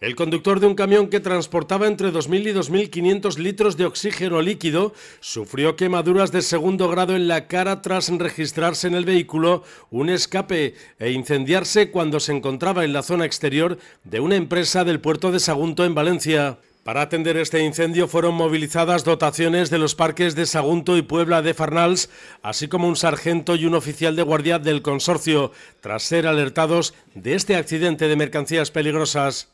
El conductor de un camión que transportaba entre 2.000 y 2.500 litros de oxígeno líquido sufrió quemaduras de segundo grado en la cara tras registrarse en el vehículo un escape e incendiarse cuando se encontraba en la zona exterior de una empresa del puerto de Sagunto en Valencia. Para atender este incendio fueron movilizadas dotaciones de los parques de Sagunto y Puebla de Farnals, así como un sargento y un oficial de guardia del consorcio, tras ser alertados de este accidente de mercancías peligrosas.